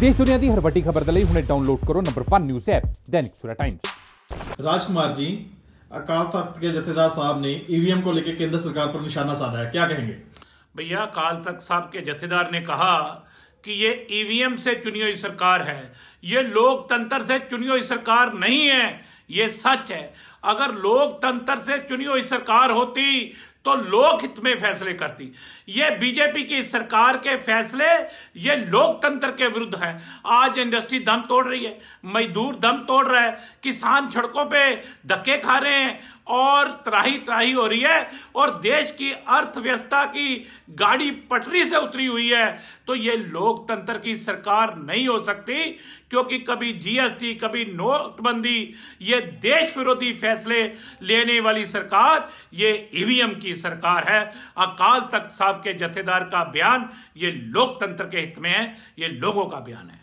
देश दुनिया की हर ਵੱਡੀ खबर हमने डाउनलोड करो number one news app news app Dainik Surat times राजकुमार जी अकाल तख्त के जथेदार साहब ने ईवीएम e को लेकर केंद्र सरकार पर निशाना साधा है क्या कहेंगे भैया अकाल तख्त साहब के जथेदार ने कहा कि ये ईवीएम e से चुनी हुई सरकार है ये लोकतंत्र से चुनी हुई सरकार नहीं है ये सच है अगर लोकतंत्र से चुनी हुई सरकार होती तो लोकहित में फैसले करती ये बीजेपी की सरकार के फैसले ये लोकतंत्र के विरुद्ध हैं आज इंडस्ट्री दम तोड़ रही है मजदूर दम तोड़ रहा है किसान सड़कों पे धक्के खा रहे हैं और त्राही त्राही हो रही है और देश की अर्थव्यवस्था की गाड़ी पटरी से उतरी हुई है तो ये लोकतंत्र की सरकार नहीं हो सकती क्योंकि कभी जीएसटी कभी नोटबंदी ये देश विरोधी फैसले लेने वाली सरकार ये ईवीएम की की सरकार है अकाल तख्त साहब के जथेदार का बयान ये लोकतंत्र के हित में है ये लोगों का बयान है